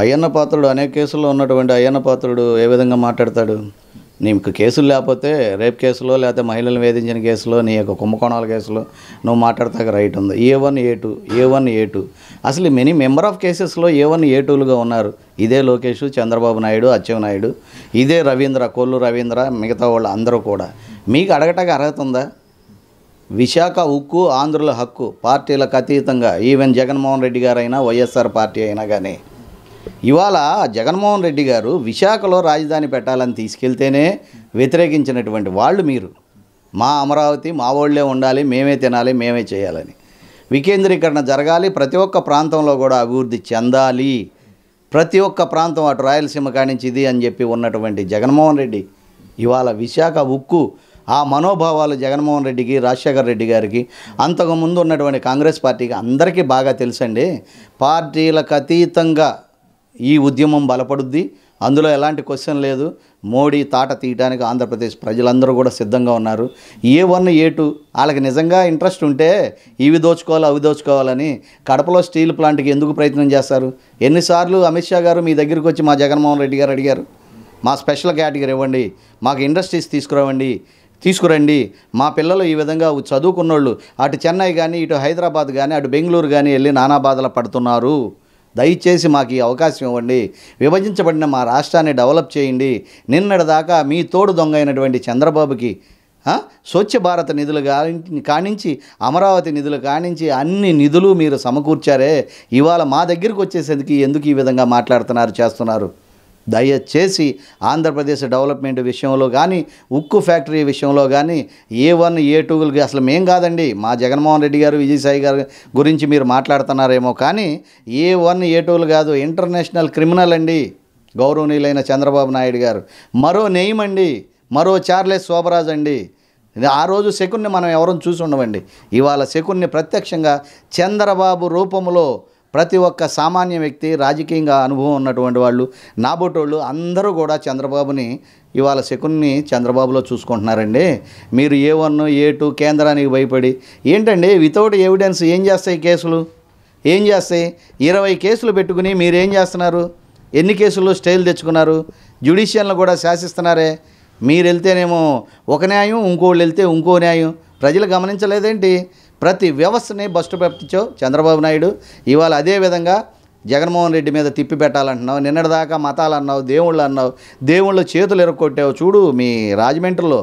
అయ్యన్న పాత్రుడు అనేక కేసుల్లో ఉన్నటువంటి అయ్యన్న పాత్రుడు ఏ విధంగా మాట్లాడతాడు నీకు కేసులు లేకపోతే రేప్ కేసులో లేకపోతే మహిళలను వేధించిన కేసులో నీ యొక్క కుంభకోణాల కేసులో నువ్వు మాట్లాడతాక రైట్ ఉంది A one A two A one A two అసలు మెనీ మెంబర్ ఆఫ్ కేసెస్లో ఏ వన్ ఏ టూలుగా ఉన్నారు ఇదే లోకేష్ చంద్రబాబు నాయుడు నాయుడు ఇదే రవీంద్ర కొల్లు రవీంద్ర మిగతా వాళ్ళు అందరూ కూడా మీకు అడగటానికి అర్హత ఉందా విశాఖ ఉక్కు ఆంధ్రుల హక్కు పార్టీలకు అతీతంగా ఈవెన్ జగన్మోహన్ రెడ్డి గారైనా వైఎస్ఆర్ పార్టీ అయినా కానీ ఇవాళ జగన్మోహన్ రెడ్డి గారు విశాఖలో రాజధాని పెట్టాలని తీసుకెళ్తేనే వ్యతిరేకించినటువంటి వాళ్ళు మీరు మా అమరావతి మా వాళ్ళే ఉండాలి మేమే తినాలి మేమే చేయాలని వికేంద్రీకరణ జరగాలి ప్రతి ఒక్క ప్రాంతంలో కూడా అభివృద్ధి చెందాలి ప్రతి ఒక్క ప్రాంతం అటు రాయలసీమ ఇది అని చెప్పి ఉన్నటువంటి జగన్మోహన్ రెడ్డి ఇవాళ విశాఖ ఉక్కు ఆ మనోభావాలు జగన్మోహన్ రెడ్డికి రాజశేఖర రెడ్డి గారికి అంతకుముందు ఉన్నటువంటి కాంగ్రెస్ పార్టీకి అందరికీ బాగా తెలుసండి పార్టీలకు అతీతంగా ఈ ఉద్యమం బలపడుద్ది అందులో ఎలాంటి క్వశ్చన్ లేదు మోడీ తాట తీయడానికి ఆంధ్రప్రదేశ్ ప్రజలందరూ కూడా సిద్ధంగా ఉన్నారు ఏ వన్ ఏ టూ వాళ్ళకి నిజంగా ఇంట్రెస్ట్ ఉంటే ఇవి దోచుకోవాలి అవి దోచుకోవాలని కడపలో స్టీల్ ప్లాంట్కి ఎందుకు ప్రయత్నం చేస్తారు ఎన్నిసార్లు అమిత్ షా గారు మీ దగ్గరికి వచ్చి మా జగన్మోహన్ రెడ్డి గారు అడిగారు మా స్పెషల్ కేటగిరీ ఇవ్వండి మాకు ఇండస్ట్రీస్ తీసుకురావండి తీసుకురండి మా పిల్లలు ఈ విధంగా చదువుకున్నోళ్ళు అటు చెన్నై కానీ ఇటు హైదరాబాద్ కానీ అటు బెంగళూరు కానీ వెళ్ళి నానా బాధలు పడుతున్నారు దయచేసి మాకు ఈ అవకాశం ఇవ్వండి విభజించబడిన మా రాష్ట్రాన్ని డెవలప్ చేయండి నిన్నటిదాకా మీ తోడు దొంగ అయినటువంటి చంద్రబాబుకి స్వచ్ఛ భారత్ నిధులు కానించి అమరావతి నిధులు కానించి అన్ని నిధులు మీరు సమకూర్చారే ఇవాళ మా దగ్గరికి వచ్చేసరికి ఎందుకు ఈ విధంగా మాట్లాడుతున్నారు చేస్తున్నారు దయచేసి ఆంధ్రప్రదేశ్ డెవలప్మెంట్ విషయంలో కానీ ఉక్కు ఫ్యాక్టరీ విషయంలో కానీ ఏ వన్ ఏ టూలు అసలు మేం కాదండి మా జగన్మోహన్ రెడ్డి గారు విజయసాయి గారు గురించి మీరు మాట్లాడుతున్నారేమో కానీ ఏ వన్ ఏ టూలు కాదు ఇంటర్నేషనల్ క్రిమినల్ అండి గౌరవనీయులైన చంద్రబాబు నాయుడు గారు మరో అండి మరో చార్లెస్ శోభరాజ్ అండి ఆ రోజు శకున్ని మనం ఎవరూ చూసి ఉండమండి ఇవాళ శకున్ని ప్రత్యక్షంగా చంద్రబాబు రూపంలో ప్రతి ఒక్క సామాన్య వ్యక్తి రాజకీయంగా అనుభవం ఉన్నటువంటి వాళ్ళు నాబోటోళ్ళు అందరూ కూడా చంద్రబాబుని ఇవాళ శకుని చంద్రబాబులో చూసుకుంటున్నారండి మీరు ఏ వన్ ఏ టూ కేంద్రానికి భయపడి ఏంటండి వితౌట్ ఎవిడెన్స్ ఏం చేస్తాయి కేసులు ఏం చేస్తాయి ఇరవై కేసులు పెట్టుకుని మీరేం చేస్తున్నారు ఎన్ని కేసుల్లో స్టైల్ తెచ్చుకున్నారు జ్యుడిషియల్ని కూడా శాసిస్తున్నారే మీరు వెళ్తేనేమో ఒక న్యాయం ఇంకోళ్ళు వెళ్తే ఇంకో న్యాయం ప్రజలు గమనించలేదేంటి ప్రతి వ్యవస్థని బస్టు పెట్టించావు చంద్రబాబు నాయుడు ఇవాళ అదేవిధంగా జగన్మోహన్ రెడ్డి మీద తిప్పి పెట్టాలంటున్నావు నిన్నటిదాకా మతాలు అన్నావు దేవుళ్ళు అన్నావు దేవుళ్ళ చేతులు ఎరగొట్టావు చూడు మీ రాజమండ్రిలో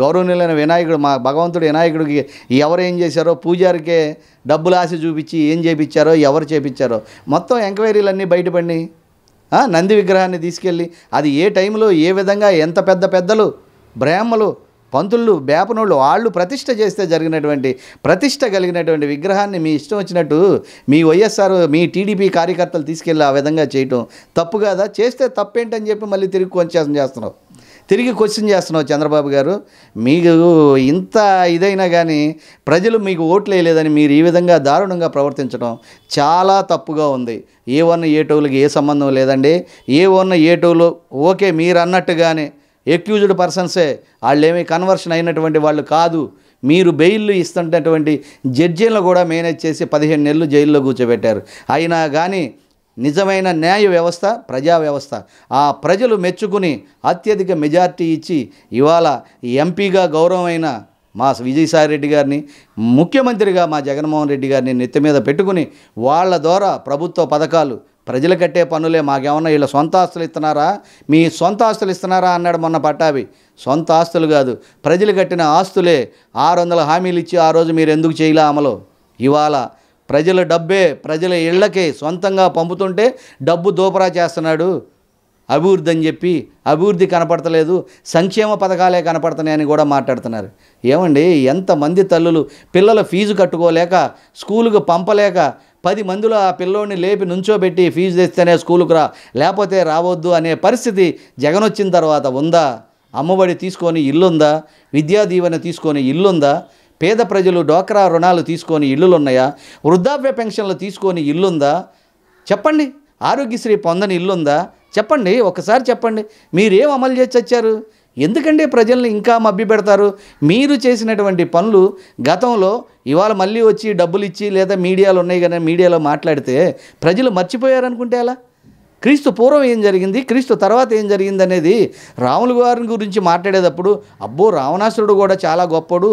గౌరవనీయులైన వినాయకుడు మా భగవంతుడు వినాయకుడికి ఎవరేం చేశారో పూజారికే డబ్బులు ఆశ చూపించి ఏం చేపించారో ఎవరు చేపించారో మొత్తం ఎంక్వైరీలు అన్నీ బయటపడి నంది విగ్రహాన్ని తీసుకెళ్ళి అది ఏ టైంలో ఏ విధంగా ఎంత పెద్ద పెద్దలు బ్రాహ్మలు పంతులు బేపనోళ్ళు వాళ్ళు ప్రతిష్ట చేస్తే జరిగినటువంటి ప్రతిష్ట కలిగినటువంటి విగ్రహాన్ని మీ ఇష్టం వచ్చినట్టు మీ వైఎస్ఆర్ మీ టీడీపీ కార్యకర్తలు తీసుకెళ్ళి ఆ విధంగా చేయటం తప్పు కాదా చేస్తే తప్పేంటని చెప్పి మళ్ళీ తిరిగి కొంచెం చేస్తున్నావు తిరిగి క్వశ్చన్ చేస్తున్నావు చంద్రబాబు గారు మీకు ఇంత ఇదైనా కానీ ప్రజలు మీకు ఓట్లు వేయలేదని మీరు ఈ విధంగా దారుణంగా ప్రవర్తించడం చాలా తప్పుగా ఉంది ఏ వన్ ఏ టోలుకి ఏ సంబంధం లేదండి ఏ వన్ ఏ టోలు ఓకే మీరు అన్నట్టుగానే ఎక్యూజ్డ్ పర్సన్సే వాళ్ళేమీ కన్వర్షన్ అయినటువంటి వాళ్ళు కాదు మీరు బెయిల్ ఇస్తున్నటువంటి జడ్జీలను కూడా మేనేజ్ చేసి పదిహేను నెలలు జైల్లో కూర్చోబెట్టారు అయినా కానీ నిజమైన న్యాయ వ్యవస్థ ప్రజా వ్యవస్థ ఆ ప్రజలు మెచ్చుకుని అత్యధిక మెజార్టీ ఇచ్చి ఇవాళ ఎంపీగా గౌరవమైన మా విజయసాయి రెడ్డి గారిని ముఖ్యమంత్రిగా మా జగన్మోహన్ రెడ్డి గారిని నెత్తి మీద పెట్టుకుని వాళ్ళ ద్వారా ప్రభుత్వ పథకాలు ప్రజలు కట్టే పనులే మాకేమన్నా వీళ్ళ సొంత ఆస్తులు ఇస్తున్నారా మీ సొంత ఆస్తులు ఇస్తున్నారా అన్నాడు మొన్న పట్టాభి సొంత ఆస్తులు కాదు ప్రజలు కట్టిన ఆస్తులే ఆరు వందల హామీలు ఇచ్చి ఆ రోజు మీరు ఎందుకు చేయలే అమలు ఇవాళ ప్రజల డబ్బే ప్రజల ఇళ్లకే సొంతంగా పంపుతుంటే డబ్బు దోపరా చేస్తున్నాడు అభివృద్ధి అని చెప్పి అభివృద్ధి కనపడతలేదు సంక్షేమ పథకాలే కనపడుతున్నాయని కూడా మాట్లాడుతున్నారు ఏమండి ఎంతమంది తల్లులు పిల్లల ఫీజు కట్టుకోలేక స్కూలుకు పంపలేక పది మందిలో ఆ పిల్లోడిని లేపి నుంచోబెట్టి ఫీజు తెస్తేనే స్కూలుకు రా లేకపోతే రావద్దు అనే పరిస్థితి జగన్ వచ్చిన తర్వాత ఉందా అమ్మఒడి తీసుకొని ఇల్లుందా విద్యా దీవెన తీసుకొని ఇల్లుందా పేద ప్రజలు డోక్రా రుణాలు తీసుకొని ఇల్లులున్నాయా వృద్ధాప్య పెన్షన్లు తీసుకొని ఇల్లుందా చెప్పండి ఆరోగ్యశ్రీ పొందని ఇల్లుందా చెప్పండి ఒకసారి చెప్పండి మీరేం అమలు చేసి వచ్చారు ఎందుకంటే ప్రజల్ని ఇంకా మభ్య పెడతారు మీరు చేసినటువంటి పనులు గతంలో ఇవాళ మళ్ళీ వచ్చి డబ్బులు ఇచ్చి లేదా మీడియాలో ఉన్నాయి కానీ మీడియాలో మాట్లాడితే ప్రజలు మర్చిపోయారనుకుంటే అలా క్రీస్తు పూర్వం ఏం జరిగింది క్రీస్తు తర్వాత ఏం జరిగింది అనేది రాముల గారిని గురించి మాట్లాడేటప్పుడు అబ్బో రావణాసురుడు కూడా చాలా గొప్పడు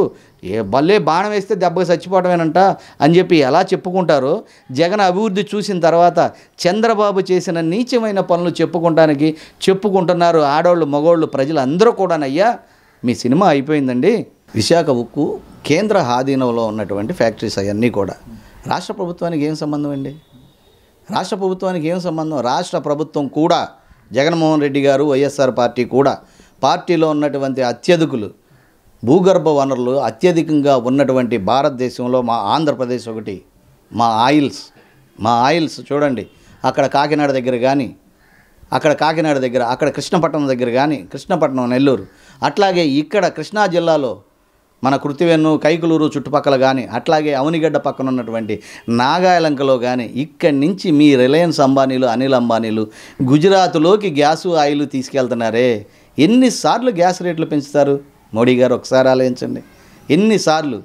ఏ భలే బాణం వేస్తే దెబ్బకి చచ్చిపోవటమేనంట అని చెప్పి ఎలా చెప్పుకుంటారో జగన్ అభివృద్ధి చూసిన తర్వాత చంద్రబాబు చేసిన నీచమైన పనులు చెప్పుకుంటానికి చెప్పుకుంటున్నారు ఆడవాళ్ళు మగవాళ్ళు ప్రజలందరూ కూడానయ్యా మీ సినిమా అయిపోయిందండి విశాఖ ఉక్కు కేంద్ర ఆధీనంలో ఉన్నటువంటి ఫ్యాక్టరీస్ అవన్నీ కూడా రాష్ట్ర ప్రభుత్వానికి ఏం సంబంధం అండి రాష్ట్ర ప్రభుత్వానికి ఏం సంబంధం రాష్ట్ర ప్రభుత్వం కూడా జగన్మోహన్ రెడ్డి గారు వైఎస్ఆర్ పార్టీ కూడా పార్టీలో ఉన్నటువంటి అత్యధికులు భూగర్భ వనరులు అత్యధికంగా ఉన్నటువంటి భారతదేశంలో మా ఆంధ్రప్రదేశ్ ఒకటి మా ఆయిల్స్ మా ఆయిల్స్ చూడండి అక్కడ కాకినాడ దగ్గర కానీ అక్కడ కాకినాడ దగ్గర అక్కడ కృష్ణపట్నం దగ్గర కానీ కృష్ణపట్నం నెల్లూరు అట్లాగే ఇక్కడ కృష్ణా జిల్లాలో మన కృతివెన్ను కైకులూరు చుట్టుపక్కల కానీ అట్లాగే అవనిగడ్డ పక్కన ఉన్నటువంటి నాగాయలంకలో కానీ ఇక్కడి నుంచి మీ రిలయన్స్ అంబానీలు అనిల్ అంబానీలు గుజరాత్లోకి గ్యాసు ఆయిల్ తీసుకెళ్తున్నారే ఎన్నిసార్లు గ్యాస్ రేట్లు పెంచుతారు మోడీ గారు ఒకసారి ఆలోచించండి ఎన్నిసార్లు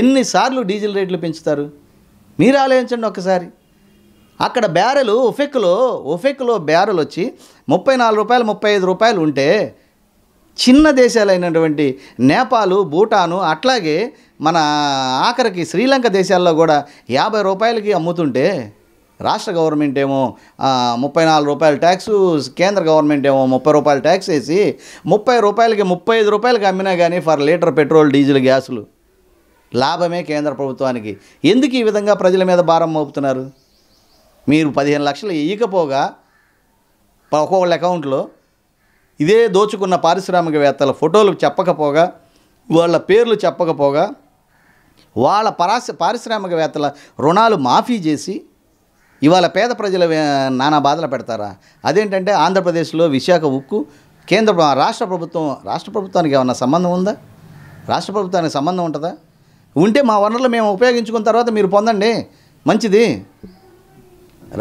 ఎన్నిసార్లు డీజిల్ రేట్లు పెంచుతారు మీరు ఆలోచించండి ఒకసారి అక్కడ బ్యారెలు ఒఫెక్లో ఒఫెక్లో బ్యారెల్ వచ్చి ముప్పై నాలుగు రూపాయలు ముప్పై ఐదు రూపాయలు ఉంటే చిన్న దేశాలైనటువంటి నేపాలు భూటాను అట్లాగే మన ఆఖరికి శ్రీలంక దేశాల్లో కూడా యాభై రూపాయలకి అమ్ముతుంటే రాష్ట్ర గవర్నమెంట్ ఏమో ముప్పై నాలుగు రూపాయల ట్యాక్స్ కేంద్ర గవర్నమెంట్ ఏమో ముప్పై రూపాయలు ట్యాక్స్ వేసి ముప్పై రూపాయలకి ముప్పై ఐదు రూపాయలకి అమ్మినా కానీ ఫర్ లీటర్ పెట్రోల్ డీజిల్ గ్యాసులు లాభమే కేంద్ర ప్రభుత్వానికి ఎందుకు ఈ విధంగా ప్రజల మీద భారం మోపుతున్నారు మీరు పదిహేను లక్షలు ఇయ్యకపోగా ఒక్కొక్కళ్ళ అకౌంట్లో ఇదే దోచుకున్న పారిశ్రామికవేత్తల ఫోటోలు చెప్పకపోగా వాళ్ళ పేర్లు చెప్పకపోగా వాళ్ళ పరాస పారిశ్రామికవేత్తల రుణాలు మాఫీ చేసి ఇవాళ పేద ప్రజల నానా బాధలు పెడతారా అదేంటంటే ఆంధ్రప్రదేశ్లో విశాఖ ఉక్కు కేంద్ర రాష్ట్ర ప్రభుత్వం రాష్ట్ర ప్రభుత్వానికి ఏమన్నా సంబంధం ఉందా రాష్ట్ర ప్రభుత్వానికి సంబంధం ఉంటుందా ఉంటే మా వనరులు మేము ఉపయోగించుకున్న తర్వాత మీరు పొందండి మంచిది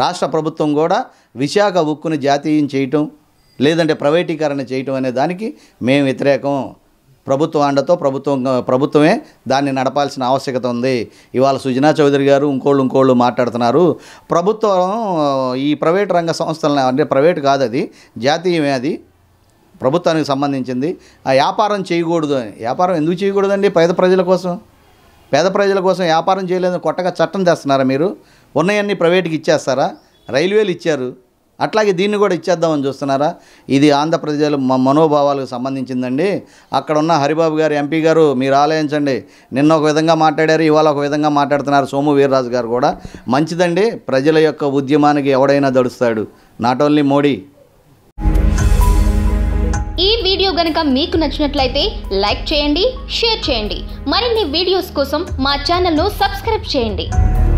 రాష్ట్ర ప్రభుత్వం కూడా విశాఖ ఉక్కుని జాతీయం చేయటం లేదంటే ప్రైవేటీకరణ చేయటం అనే దానికి మేము వ్యతిరేకం ప్రభుత్వ అండతో ప్రభుత్వం ప్రభుత్వమే దాన్ని నడపాల్సిన ఆవశ్యకత ఉంది ఇవాళ సుజనా చౌదరి గారు ఇంకోళ్ళు ఇంకోళ్ళు మాట్లాడుతున్నారు ప్రభుత్వం ఈ ప్రైవేట్ రంగ సంస్థలను అంటే ప్రైవేట్ కాదు అది జాతీయమే అది ప్రభుత్వానికి సంబంధించింది ఆ వ్యాపారం చేయకూడదు అని వ్యాపారం ఎందుకు చేయకూడదండి పేద ప్రజల కోసం పేద ప్రజల కోసం వ్యాపారం చేయలేదని కొట్టగా చట్టం తెస్తున్నారా మీరు ఉన్నాయన్నీ ప్రైవేట్కి ఇచ్చేస్తారా రైల్వేలు ఇచ్చారు అట్లాగే దీన్ని కూడా ఇచ్చేద్దామని చూస్తున్నారా ఇది ఆంధ్రప్రదేశ్ మనోభావాలకు సంబంధించిందండి అక్కడ ఉన్న హరిబాబు గారు ఎంపీ గారు మీరు ఆలయించండి నిన్న ఒక విధంగా మాట్లాడారు ఇవాళ ఒక విధంగా మాట్లాడుతున్నారు సోము వీర్రాజు గారు కూడా మంచిదండి ప్రజల యొక్క ఉద్యమానికి ఎవడైనా దడుస్తాడు నాట్ ఓన్లీ మోడీ ఈ వీడియో గనక మీకు నచ్చినట్లయితే లైక్ చేయండి షేర్ చేయండి మరిన్ని వీడియోస్ కోసం మా ఛానల్ను సబ్స్క్రైబ్ చేయండి